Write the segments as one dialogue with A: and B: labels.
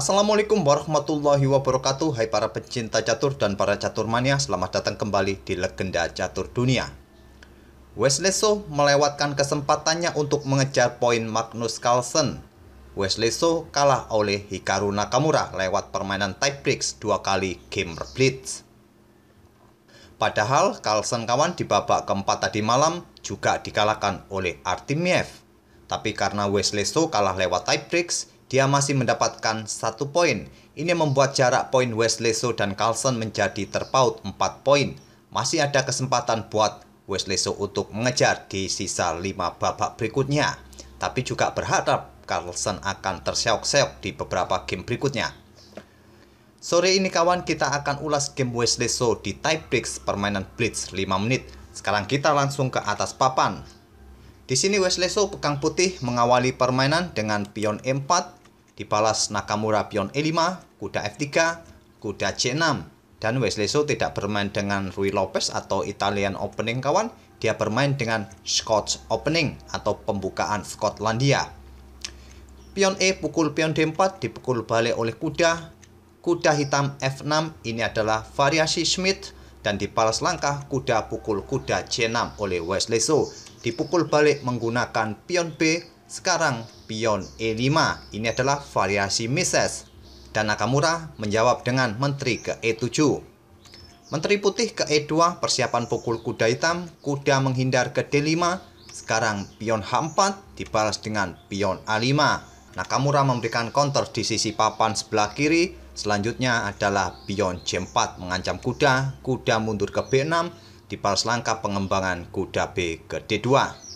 A: Assalamualaikum warahmatullahi wabarakatuh Hai para pencinta catur dan para catur mania Selamat datang kembali di Legenda Catur Dunia Wesley So melewatkan kesempatannya untuk mengejar poin Magnus Carlsen Wesley So kalah oleh Hikaru Nakamura lewat permainan type breaks dua kali game blitz Padahal Carlsen kawan di babak keempat tadi malam juga dikalahkan oleh Artemiev tapi karena Wesley So kalah lewat tiebreaks, dia masih mendapatkan satu poin. Ini membuat jarak poin Wesley So dan Carlson menjadi terpaut 4 poin. Masih ada kesempatan buat Wesley So untuk mengejar di sisa 5 babak berikutnya. Tapi juga berharap Carlson akan terseok-seok di beberapa game berikutnya. Sore ini kawan kita akan ulas game Wesley So di tiebreak permainan Blitz 5 menit. Sekarang kita langsung ke atas papan. Di sini Wesley So pegang putih mengawali permainan dengan pion E4, Dibalas Nakamura pion E5, kuda F3, kuda C6. Dan Wesley So tidak bermain dengan Rui Lopez atau Italian opening kawan, dia bermain dengan Scots opening atau pembukaan Skotlandia. Pion E pukul pion D4 dipukul balik oleh kuda. Kuda hitam F6 ini adalah variasi Smith dan di dibalas langkah kuda pukul kuda C6 oleh Wesley So. Dipukul balik menggunakan pion B sekarang pion E5 ini adalah variasi Mises. Dan Nakamura menjawab dengan menteri ke E7. Menteri putih ke E2 persiapan pukul kuda hitam, kuda menghindar ke D5. Sekarang pion H4 dibalas dengan pion A5. Nakamura memberikan counter di sisi papan sebelah kiri. Selanjutnya adalah pion C4 mengancam kuda, kuda mundur ke B6, dibalas langkah pengembangan kuda B ke D2.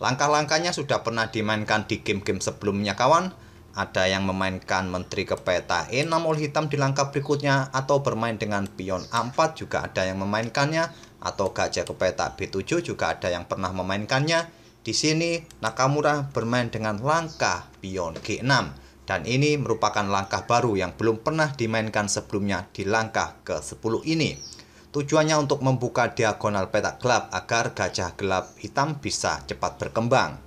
A: Langkah-langkahnya sudah pernah dimainkan di game-game sebelumnya kawan. Ada yang memainkan menteri ke peta E6 all hitam di langkah berikutnya atau bermain dengan pion A4 juga ada yang memainkannya atau gajah ke peta B7 juga ada yang pernah memainkannya. Di sini Nakamura bermain dengan langkah pion G6 dan ini merupakan langkah baru yang belum pernah dimainkan sebelumnya di langkah ke-10 ini. Tujuannya untuk membuka diagonal petak gelap agar gajah gelap hitam bisa cepat berkembang.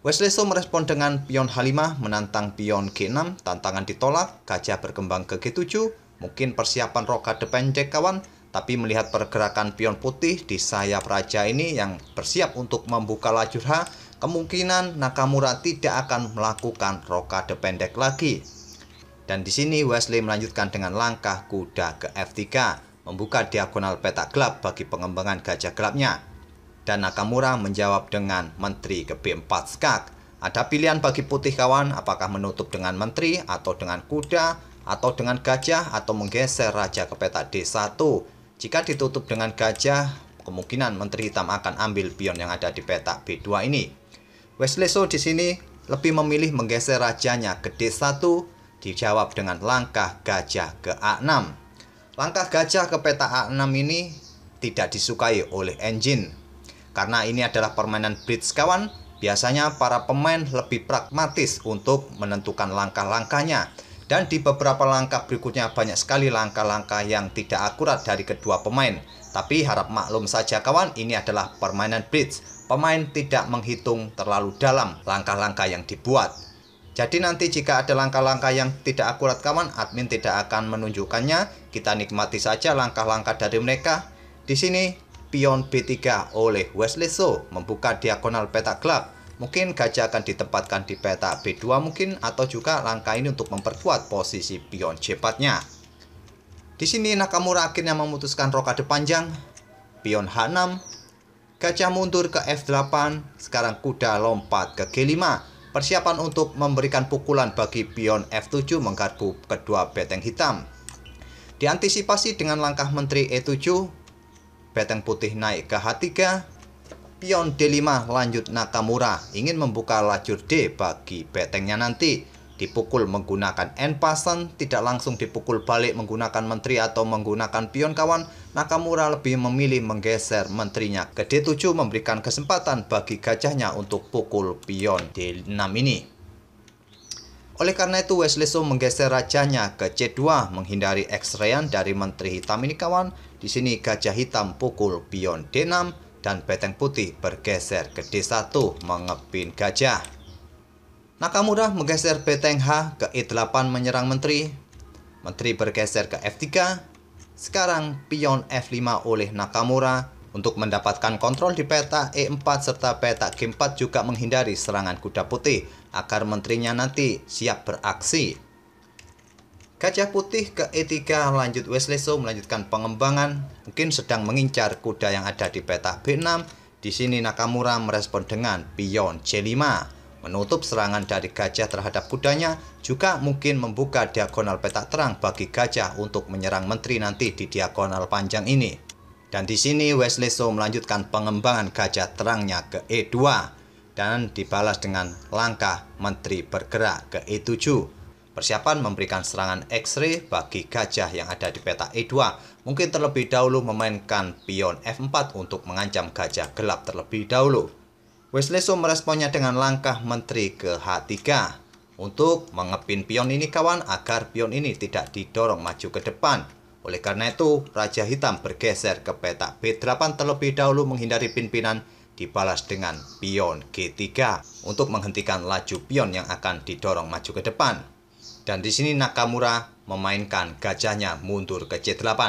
A: Wesley So merespon dengan pion H5 menantang pion G6, tantangan ditolak, gajah berkembang ke G7, mungkin persiapan rokade pendek kawan, tapi melihat pergerakan pion putih di sayap raja ini yang bersiap untuk membuka lajur H, kemungkinan Nakamura tidak akan melakukan rokade pendek lagi. Dan di sini Wesley melanjutkan dengan langkah kuda ke F3 membuka diagonal petak gelap bagi pengembangan gajah gelapnya. Dan Nakamura menjawab dengan Menteri ke B4 Skak. Ada pilihan bagi putih kawan, apakah menutup dengan menteri atau dengan kuda, atau dengan gajah, atau menggeser raja ke petak D1. Jika ditutup dengan gajah, kemungkinan menteri hitam akan ambil pion yang ada di petak B2 ini. Wesley So di sini lebih memilih menggeser rajanya ke D1, dijawab dengan langkah gajah ke A6. Langkah gajah ke peta A6 ini tidak disukai oleh engine. Karena ini adalah permainan bridge kawan, biasanya para pemain lebih pragmatis untuk menentukan langkah-langkahnya. Dan di beberapa langkah berikutnya banyak sekali langkah-langkah yang tidak akurat dari kedua pemain. Tapi harap maklum saja kawan, ini adalah permainan bridge. Pemain tidak menghitung terlalu dalam langkah-langkah yang dibuat. Jadi nanti jika ada langkah-langkah yang tidak akurat kawan, admin tidak akan menunjukkannya. Kita nikmati saja langkah-langkah dari mereka. Di sini pion B3 oleh Wesley So membuka diagonal peta gelap. Mungkin gajah akan ditempatkan di peta B2 mungkin atau juga langkah ini untuk memperkuat posisi pion c nya Di sini Nakamura akhirnya memutuskan rokade panjang, pion H6, gajah mundur ke F8, sekarang kuda lompat ke G5 Persiapan untuk memberikan pukulan bagi pion F7 menggarpu kedua beteng hitam. Diantisipasi dengan langkah Menteri E7, beteng putih naik ke H3, pion D5 lanjut Nakamura ingin membuka lajur D bagi betengnya nanti dipukul menggunakan n pasan, tidak langsung dipukul balik menggunakan menteri atau menggunakan pion kawan, Nakamura lebih memilih menggeser menterinya ke D7 memberikan kesempatan bagi gajahnya untuk pukul pion D6 ini. Oleh karena itu, Wesley So menggeser rajanya ke C2 menghindari x rayan dari menteri hitam ini kawan. Di sini gajah hitam pukul pion D6 dan beteng putih bergeser ke D1 mengepin gajah. Nakamura menggeser beteng H ke E8 menyerang menteri. Menteri bergeser ke F3. Sekarang pion F5 oleh Nakamura untuk mendapatkan kontrol di peta E4 serta peta G4 juga menghindari serangan kuda putih agar menterinya nanti siap beraksi. Gajah putih ke E3 lanjut Wesley So melanjutkan pengembangan mungkin sedang mengincar kuda yang ada di peta B6. Di sini Nakamura merespon dengan pion C5. Menutup serangan dari gajah terhadap kudanya juga mungkin membuka diagonal petak terang bagi gajah untuk menyerang menteri nanti di diagonal panjang ini. Dan di sini Wesley So melanjutkan pengembangan gajah terangnya ke E2 dan dibalas dengan langkah menteri bergerak ke E7. Persiapan memberikan serangan X-ray bagi gajah yang ada di peta E2 mungkin terlebih dahulu memainkan pion F4 untuk mengancam gajah gelap terlebih dahulu. Wesley So meresponnya dengan langkah menteri ke H3 untuk mengepin pion ini kawan agar pion ini tidak didorong maju ke depan. Oleh karena itu, Raja Hitam bergeser ke petak B8 terlebih dahulu menghindari pimpinan dibalas dengan pion G3 untuk menghentikan laju pion yang akan didorong maju ke depan. Dan di sini Nakamura memainkan gajahnya mundur ke C8.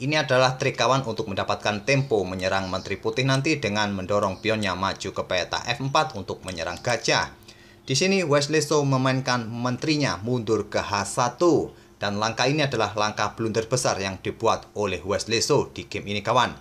A: Ini adalah trik kawan untuk mendapatkan tempo menyerang Menteri Putih nanti dengan mendorong pionnya maju ke peta F4 untuk menyerang gajah. Di sini Wesley So memainkan menterinya mundur ke H1 dan langkah ini adalah langkah blunder besar yang dibuat oleh Wesley So di game ini kawan.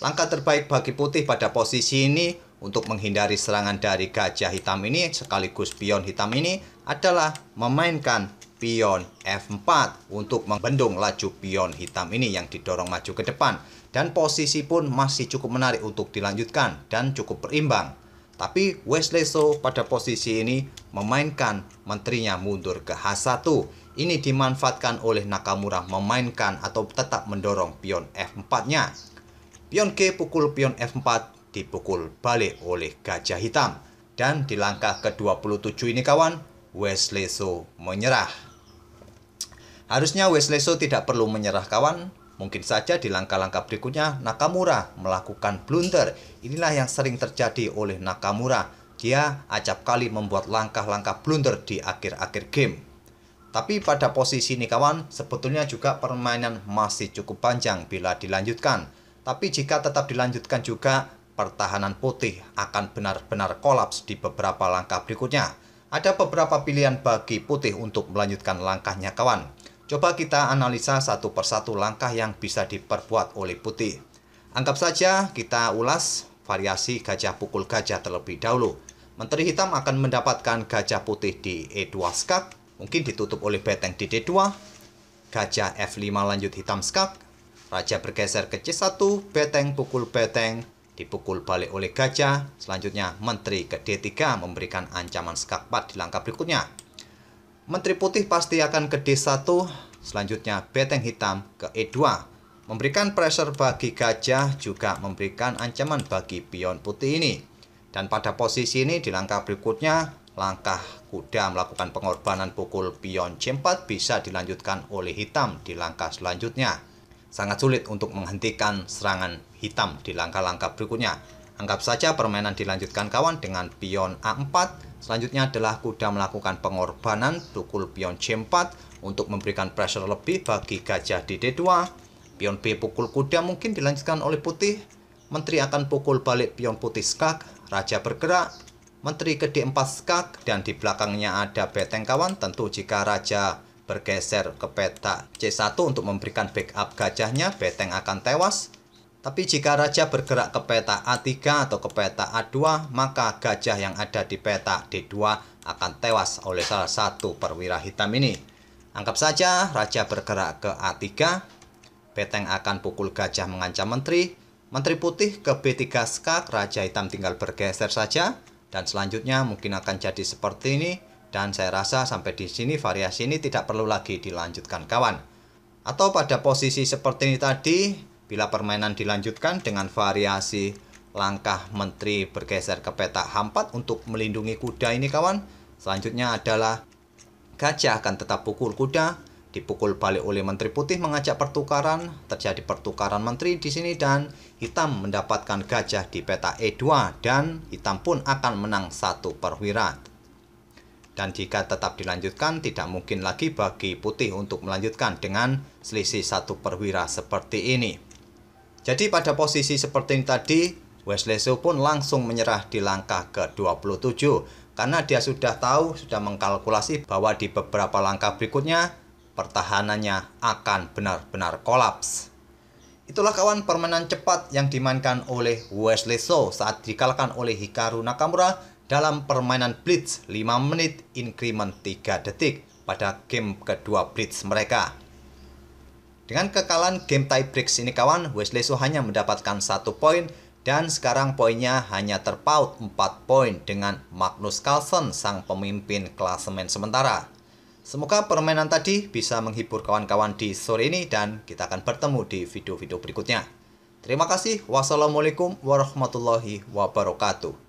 A: Langkah terbaik bagi putih pada posisi ini untuk menghindari serangan dari gajah hitam ini sekaligus pion hitam ini adalah memainkan pion F4 untuk membendung laju pion hitam ini yang didorong maju ke depan dan posisi pun masih cukup menarik untuk dilanjutkan dan cukup berimbang. Tapi Wesley So pada posisi ini memainkan menterinya mundur ke H1. Ini dimanfaatkan oleh Nakamura memainkan atau tetap mendorong pion F4-nya. Pion G pukul pion F4 dipukul balik oleh gajah hitam. Dan di langkah ke-27 ini kawan, Wesley So menyerah. Harusnya Wesley So tidak perlu menyerah kawan, mungkin saja di langkah-langkah berikutnya Nakamura melakukan blunder. Inilah yang sering terjadi oleh Nakamura. Dia acap kali membuat langkah-langkah blunder di akhir-akhir game. Tapi pada posisi ini kawan, sebetulnya juga permainan masih cukup panjang bila dilanjutkan. Tapi jika tetap dilanjutkan juga, pertahanan putih akan benar-benar kolaps di beberapa langkah berikutnya. Ada beberapa pilihan bagi putih untuk melanjutkan langkahnya kawan. Coba kita analisa satu persatu langkah yang bisa diperbuat oleh putih. Anggap saja kita ulas variasi gajah pukul gajah terlebih dahulu. Menteri hitam akan mendapatkan gajah putih di E2 skak, mungkin ditutup oleh beteng di D2, gajah F5 lanjut hitam skak, raja bergeser ke C1, beteng pukul beteng, dipukul balik oleh gajah. Selanjutnya, Menteri ke D3 memberikan ancaman skakpat di langkah berikutnya. Menteri Putih pasti akan ke D1, selanjutnya Beteng Hitam ke E2. Memberikan pressure bagi gajah juga memberikan ancaman bagi pion putih ini. Dan pada posisi ini di langkah berikutnya, langkah kuda melakukan pengorbanan pukul pion C4 bisa dilanjutkan oleh hitam di langkah selanjutnya sangat sulit untuk menghentikan serangan hitam di langkah-langkah berikutnya. Anggap saja permainan dilanjutkan kawan dengan pion A4, selanjutnya adalah kuda melakukan pengorbanan pukul pion C4 untuk memberikan pressure lebih bagi gajah di D2. Pion B pukul kuda mungkin dilanjutkan oleh putih, menteri akan pukul balik pion putih skak, raja bergerak, menteri ke D4 skak, dan di belakangnya ada beteng kawan tentu jika raja bergeser ke peta C1 untuk memberikan backup gajahnya, beteng akan tewas. Tapi jika raja bergerak ke peta A3 atau ke peta A2, maka gajah yang ada di peta D2 akan tewas oleh salah satu perwira hitam ini. Anggap saja raja bergerak ke A3, beteng akan pukul gajah mengancam menteri, menteri putih ke B3 skak, raja hitam tinggal bergeser saja, dan selanjutnya mungkin akan jadi seperti ini, dan saya rasa sampai di sini variasi ini tidak perlu lagi dilanjutkan kawan. Atau pada posisi seperti ini tadi, bila permainan dilanjutkan dengan variasi langkah menteri bergeser ke petak hampat untuk melindungi kuda ini kawan, selanjutnya adalah gajah akan tetap pukul kuda, dipukul balik oleh menteri putih mengajak pertukaran, terjadi pertukaran menteri di sini dan hitam mendapatkan gajah di peta E2 dan hitam pun akan menang satu perwira. Dan jika tetap dilanjutkan, tidak mungkin lagi bagi Putih untuk melanjutkan dengan selisih satu perwira seperti ini. Jadi pada posisi seperti ini tadi, Wesley Su pun langsung menyerah di langkah ke-27 karena dia sudah tahu, sudah mengkalkulasi bahwa di beberapa langkah berikutnya pertahanannya akan benar-benar kolaps. Itulah kawan permainan cepat yang dimainkan oleh Wesley So saat dikalahkan oleh Hikaru Nakamura dalam permainan blitz 5 menit increment 3 detik pada game kedua blitz mereka. Dengan kekalahan game tie breaks ini kawan, Wesley Su hanya mendapatkan satu poin dan sekarang poinnya hanya terpaut 4 poin dengan Magnus Carlsen sang pemimpin klasemen sementara. Semoga permainan tadi bisa menghibur kawan-kawan di sore ini dan kita akan bertemu di video-video berikutnya. Terima kasih. Wassalamualaikum warahmatullahi wabarakatuh.